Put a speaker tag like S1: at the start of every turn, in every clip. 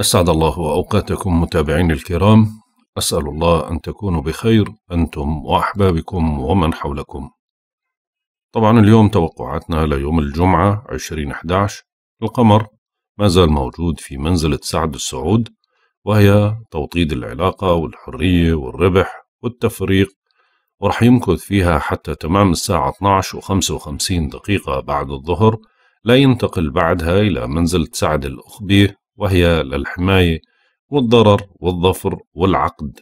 S1: أسعد الله أوقاتكم متابعين الكرام أسأل الله أن تكونوا بخير أنتم وأحبابكم ومن حولكم طبعا اليوم توقعاتنا ليوم الجمعة 2011 القمر ما زال موجود في منزلة سعد السعود وهي توطيد العلاقة والحرية والربح والتفريق ورح يمكث فيها حتى تمام الساعة 12 و55 دقيقة بعد الظهر لا ينتقل بعدها إلى منزلة سعد الأخبية وهي الحماية والضرر والظفر والعقد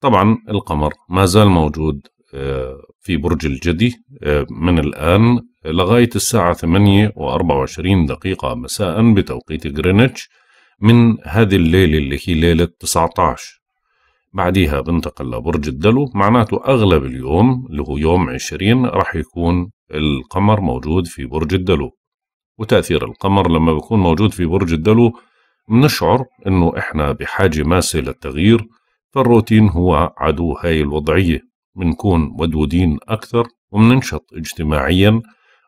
S1: طبعا القمر ما زال موجود آه، في برج الجدي آه، من الآن لغاية الساعة 8 و24 دقيقة مساء بتوقيت غرينتش من هذه الليلة اللي هي ليلة 19 بعديها بنتقل لبرج الدلو معناته أغلب اليوم اللي هو يوم 20 راح يكون القمر موجود في برج الدلو وتأثير القمر لما بيكون موجود في برج الدلو بنشعر انه احنا بحاجة ماسة للتغيير فالروتين هو عدو هاي الوضعية بنكون ودودين أكثر وبننشط اجتماعيا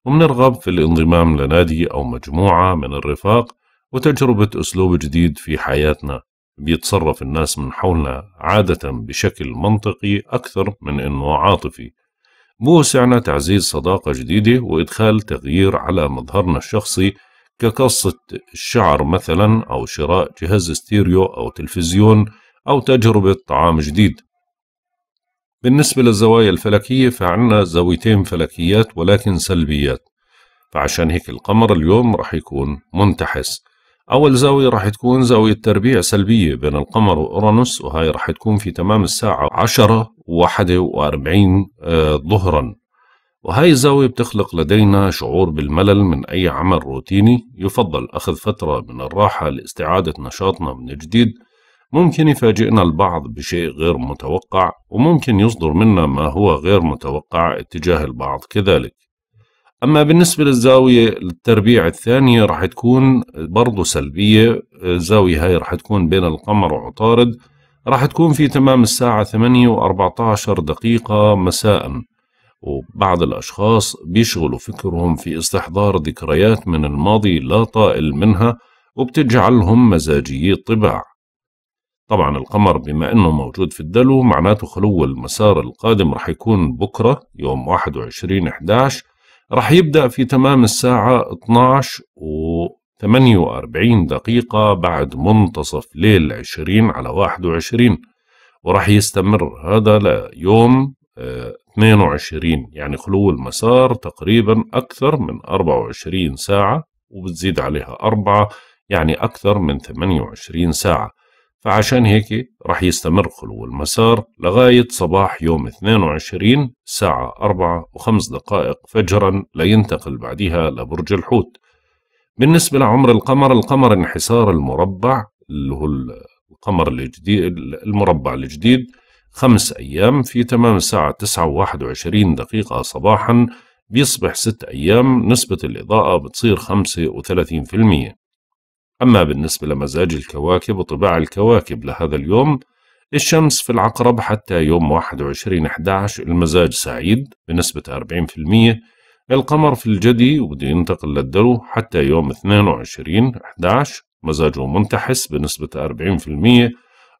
S1: وبنرغب في الانضمام لنادي أو مجموعة من الرفاق وتجربة أسلوب جديد في حياتنا بيتصرف الناس من حولنا عادة بشكل منطقي أكثر من أنه عاطفي بوسعنا تعزيز صداقة جديدة وإدخال تغيير على مظهرنا الشخصي كقصة الشعر مثلا أو شراء جهاز ستيريو أو تلفزيون أو تجربة طعام جديد بالنسبة للزوايا الفلكية فعنا زاويتين فلكيات ولكن سلبيات فعشان هيك القمر اليوم رح يكون منتحس أول زاوية راح تكون زاوية تربيع سلبية بين القمر وأورانوس وهي راح تكون في تمام الساعة 10 و41 آه، ظهرا وهاي الزاوية بتخلق لدينا شعور بالملل من أي عمل روتيني يفضل أخذ فترة من الراحة لاستعادة نشاطنا من جديد ممكن يفاجئنا البعض بشيء غير متوقع وممكن يصدر منا ما هو غير متوقع اتجاه البعض كذلك أما بالنسبة للزاوية التربيع الثانية راح تكون برضو سلبية الزاوية هاي راح تكون بين القمر وعطارد راح تكون في تمام الساعة 8 و14 دقيقة مساء وبعض الأشخاص بيشغلوا فكرهم في استحضار ذكريات من الماضي لا طائل منها وبتجعلهم مزاجيي الطباع طبعا القمر بما أنه موجود في الدلو معناته خلو المسار القادم رح يكون بكرة يوم 21 11 رح يبدأ في تمام الساعة 12 و 48 دقيقة بعد منتصف ليل 20 على 21 ورح يستمر هذا ليوم 22 آه، يعني خلو المسار تقريبا أكثر من 24 ساعة وبتزيد عليها أربعة يعني أكثر من 28 ساعة فعشان هيك رح يستمر خلو المسار لغاية صباح يوم 22 ساعة 4 و5 دقائق فجرا لينتقل بعدها لبرج الحوت بالنسبة لعمر القمر القمر انحسار المربع اللي هو القمر الجديد المربع الجديد خمس أيام في تمام الساعة 9 و21 دقيقة صباحا بيصبح ست أيام نسبة الإضاءة بتصير 35% أما بالنسبة لمزاج الكواكب وطباع الكواكب لهذا اليوم الشمس في العقرب حتى يوم 21/11 المزاج سعيد بنسبة 40% القمر في الجدي وبده ينتقل للدلو حتى يوم 22/11 مزاجه منتحس بنسبة 40%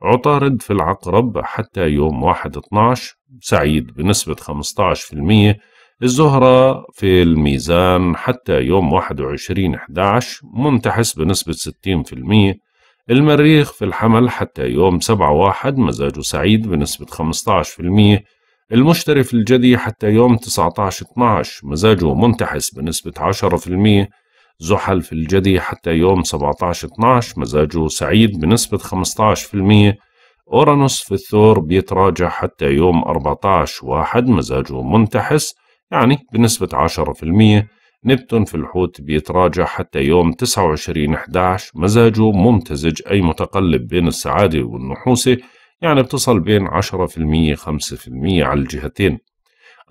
S1: عطارد في العقرب حتى يوم 1/12 سعيد بنسبة 15% الزهرة في الميزان حتى يوم 21 11 منتحس بنسبة 60% المريخ في الحمل حتى يوم 7 1 مزاجه سعيد بنسبة 15% المشتري في الجدي حتى يوم 19 12 مزاجه منتحس بنسبة 10% زحل في الجدي حتى يوم 17 12 مزاجه سعيد بنسبة 15% أورانوس في الثور بيتراجع حتى يوم 14 واحد مزاجه منتحس يعني بنسبة 10% نبتون في الحوت بيتراجع حتى يوم 29/11 مزاجه ممتزج أي متقلب بين السعادة والنحوسة يعني بتصل بين 10% 5% على الجهتين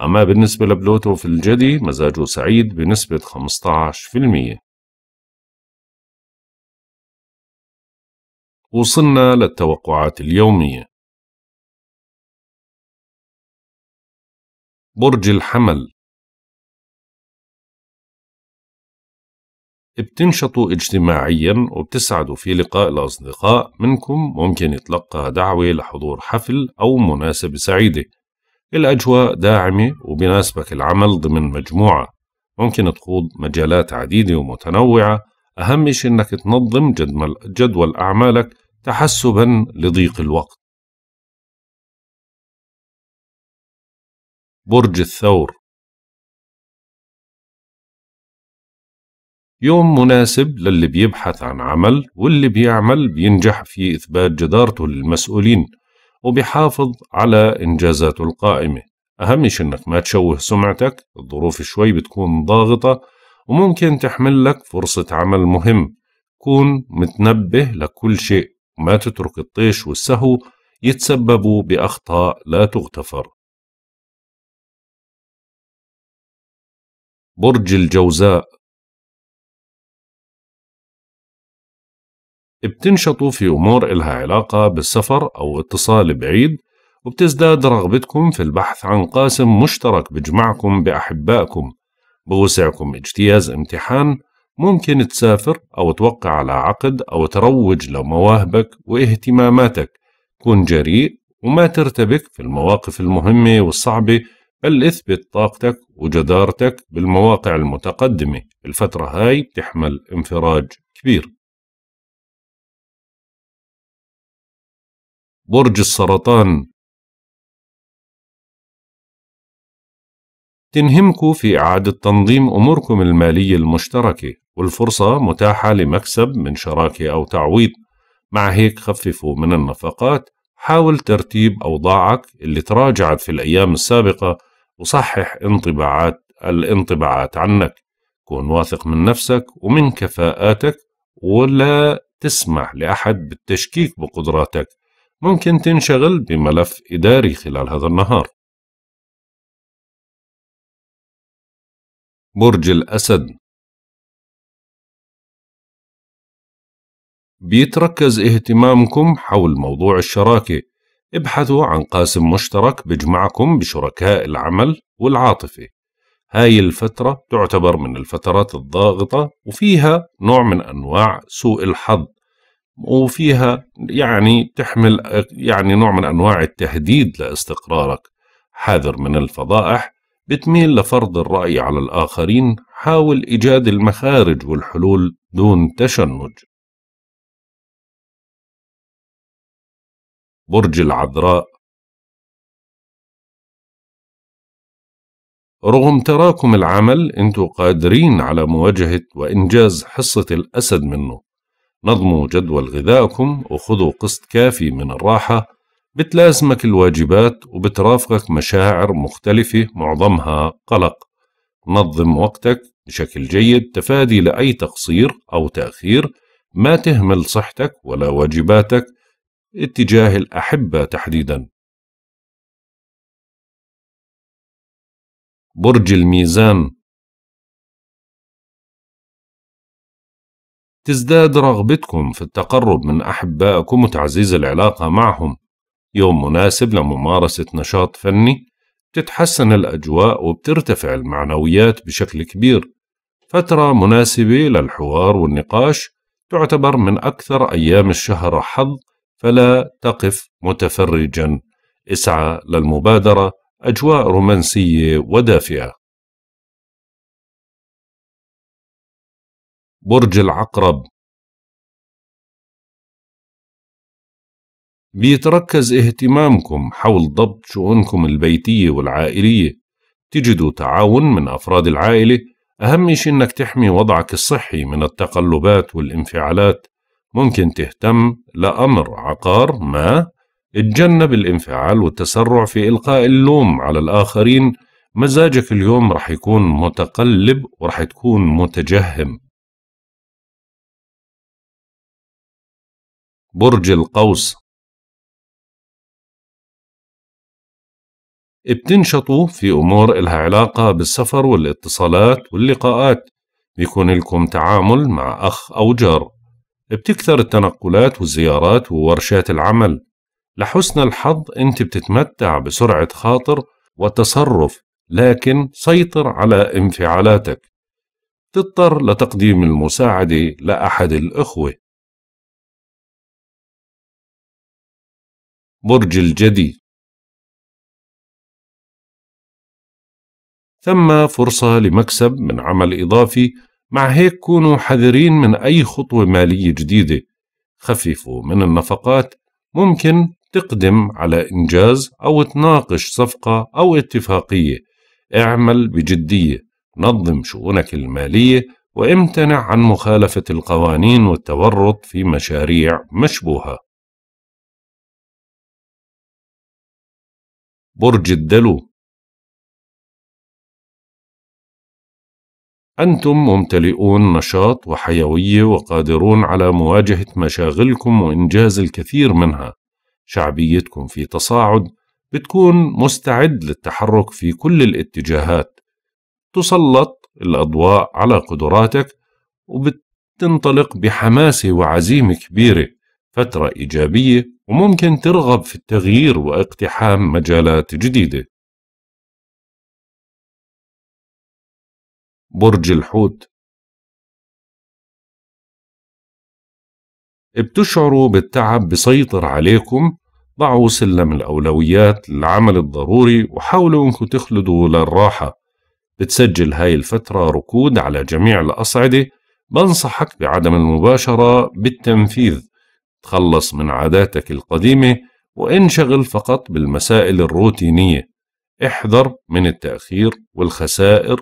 S2: أما بالنسبة لبلوتو في الجدي مزاجه سعيد بنسبة 15% وصلنا للتوقعات
S3: اليومية
S2: برج الحمل بتنشطوا اجتماعيا وبتسعدوا في لقاء الأصدقاء منكم ممكن
S1: يتلقى دعوة لحضور حفل أو مناسبة سعيدة الأجواء داعمة وبناسبك العمل ضمن مجموعة ممكن تخوض مجالات عديدة ومتنوعة
S2: أهم شيء أنك تنظم جدول أعمالك تحسبا لضيق الوقت برج الثور يوم مناسب للي بيبحث عن عمل واللي بيعمل بينجح في إثبات جدارته
S1: للمسؤولين وبيحافظ على إنجازاته القائمة أهم شي إنك ما تشوه سمعتك الظروف شوي بتكون ضاغطة وممكن تحمل لك فرصة عمل مهم كون متنبه لكل شيء وما تترك الطيش
S3: والسهو يتسببوا بأخطاء لا تغتفر برج الجوزاء بتنشطوا في أمور إلها علاقة
S1: بالسفر أو اتصال بعيد وبتزداد رغبتكم في البحث عن قاسم مشترك بجمعكم بأحبائكم بوسعكم اجتياز امتحان ممكن تسافر أو توقع على عقد أو تروج لمواهبك واهتماماتك كن جريء وما ترتبك في المواقف المهمة والصعبة بل
S2: اثبت طاقتك وجدارتك بالمواقع المتقدمة الفترة هاي بتحمل انفراج كبير برج السرطان تنهمكوا في إعادة تنظيم أموركم المالية المشتركة والفرصة
S1: متاحة لمكسب من شراكة أو تعويض مع هيك خففوا من النفقات حاول ترتيب أوضاعك اللي تراجعت في الأيام السابقة وصحح انطباعات الانطباعات عنك كن واثق من نفسك ومن كفاءاتك ولا تسمح لأحد بالتشكيك بقدراتك
S3: ممكن تنشغل بملف إداري خلال هذا النهار برج الأسد بيتركز اهتمامكم حول موضوع
S1: الشراكة ابحثوا عن قاسم مشترك بيجمعكم بشركاء العمل والعاطفة هاي الفترة تعتبر من الفترات الضاغطة وفيها نوع من أنواع سوء الحظ وفيها يعني تحمل يعني نوع من أنواع التهديد لاستقرارك حاذر من الفضائح
S2: بتميل لفرض الرأي على الآخرين حاول إيجاد المخارج والحلول دون تشنج برج العذراء رغم تراكم العمل انتوا قادرين على مواجهة وإنجاز
S1: حصة الأسد منه نظموا جدول غذائكم وخذوا قسط كافي من الراحة بتلازمك الواجبات وبترافقك مشاعر مختلفة معظمها قلق نظم وقتك بشكل جيد تفادي لأي تقصير
S2: أو تأخير ما تهمل صحتك ولا واجباتك اتجاه الأحبة تحديدا برج الميزان تزداد رغبتكم في التقرب من أحبائكم وتعزيز العلاقة
S1: معهم يوم مناسب لممارسة نشاط فني تتحسن الأجواء وبترتفع المعنويات بشكل كبير فترة مناسبة للحوار والنقاش تعتبر من أكثر أيام الشهر حظ فلا
S2: تقف متفرجا اسعى للمبادرة أجواء رومانسية ودافئة برج العقرب بيتركز اهتمامكم حول ضبط شؤونكم البيتية والعائلية
S1: تجدوا تعاون من أفراد العائلة أهم شيء أنك تحمي وضعك الصحي من التقلبات والانفعالات ممكن تهتم لأمر عقار ما اتجنب الانفعال والتسرع في إلقاء اللوم على الآخرين
S2: مزاجك اليوم رح يكون متقلب ورح تكون متجهم برج القوس بتنشطوا في أمور إلها علاقة بالسفر والاتصالات واللقاءات بيكون لكم تعامل
S1: مع أخ أو جار بتكثر التنقلات والزيارات وورشات العمل لحسن الحظ أنت بتتمتع بسرعة خاطر وتصرف
S2: لكن سيطر على انفعالاتك تضطر لتقديم المساعدة لأحد الأخوة برج الجدي ثم فرصة لمكسب من عمل إضافي مع هيك كونوا حذرين
S1: من أي خطوة مالية جديدة خففوا من النفقات ممكن تقدم على إنجاز أو تناقش صفقة أو اتفاقية اعمل بجدية نظم شؤونك المالية وامتنع عن مخالفة
S3: القوانين والتورط في مشاريع مشبوهة برج الدلو أنتم ممتلئون نشاط
S1: وحيوية وقادرون على مواجهة مشاغلكم وإنجاز الكثير منها شعبيتكم في تصاعد بتكون مستعد للتحرك في كل الاتجاهات تسلط الأضواء على قدراتك وبتنطلق بحماسة وعزيمة كبيرة فترة إيجابية وممكن
S3: ترغب في التغيير واقتحام مجالات جديدة برج الحوت بتشعروا بالتعب بسيطر عليكم
S1: ضعوا سلم الأولويات للعمل الضروري وحاولوا أنكم تخلدوا للراحة بتسجل هاي الفترة ركود على جميع الأصعدة بنصحك بعدم المباشرة بالتنفيذ تخلص من عاداتك القديمة وانشغل فقط بالمسائل الروتينية احذر من التأخير
S2: والخسائر